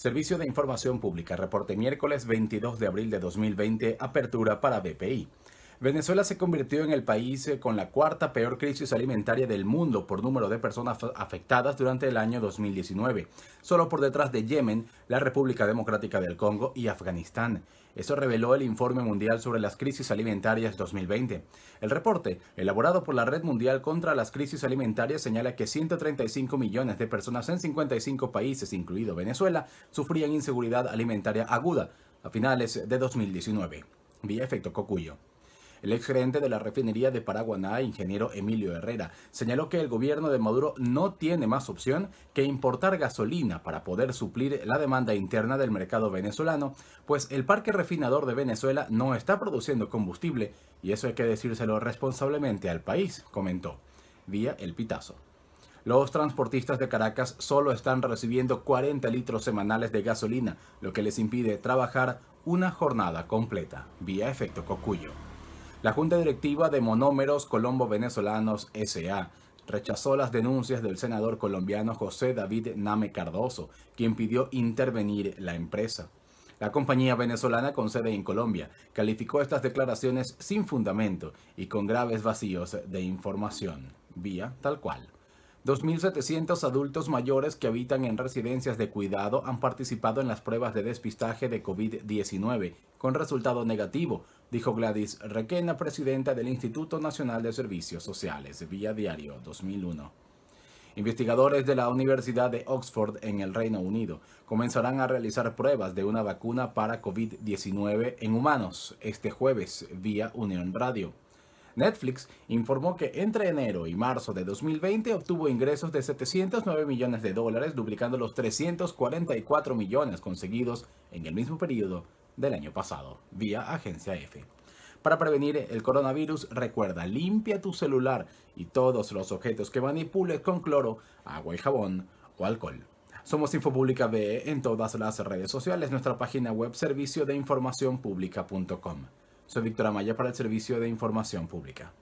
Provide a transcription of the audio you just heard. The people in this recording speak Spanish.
Servicio de Información Pública, reporte miércoles 22 de abril de 2020, apertura para BPI. Venezuela se convirtió en el país eh, con la cuarta peor crisis alimentaria del mundo por número de personas afectadas durante el año 2019, solo por detrás de Yemen, la República Democrática del Congo y Afganistán. Eso reveló el Informe Mundial sobre las Crisis Alimentarias 2020. El reporte, elaborado por la Red Mundial contra las Crisis Alimentarias, señala que 135 millones de personas en 55 países, incluido Venezuela, sufrían inseguridad alimentaria aguda a finales de 2019. Vía efecto Cocuyo. El ex gerente de la refinería de Paraguaná, ingeniero Emilio Herrera, señaló que el gobierno de Maduro no tiene más opción que importar gasolina para poder suplir la demanda interna del mercado venezolano, pues el parque refinador de Venezuela no está produciendo combustible y eso hay que decírselo responsablemente al país, comentó, vía El Pitazo. Los transportistas de Caracas solo están recibiendo 40 litros semanales de gasolina, lo que les impide trabajar una jornada completa, vía efecto Cocuyo. La Junta Directiva de Monómeros Colombo Venezolanos S.A. rechazó las denuncias del senador colombiano José David Name Cardoso, quien pidió intervenir la empresa. La compañía venezolana con sede en Colombia calificó estas declaraciones sin fundamento y con graves vacíos de información, vía tal cual. 2.700 adultos mayores que habitan en residencias de cuidado han participado en las pruebas de despistaje de COVID-19 con resultado negativo, dijo Gladys Requena, presidenta del Instituto Nacional de Servicios Sociales, vía diario 2001. Investigadores de la Universidad de Oxford en el Reino Unido comenzarán a realizar pruebas de una vacuna para COVID-19 en humanos este jueves vía Unión Radio. Netflix informó que entre enero y marzo de 2020 obtuvo ingresos de 709 millones de dólares, duplicando los 344 millones conseguidos en el mismo periodo del año pasado, vía Agencia F. Para prevenir el coronavirus, recuerda, limpia tu celular y todos los objetos que manipules con cloro, agua y jabón o alcohol. Somos Infopública BE en todas las redes sociales, nuestra página web servicio de soy Víctor Amaya para el Servicio de Información Pública.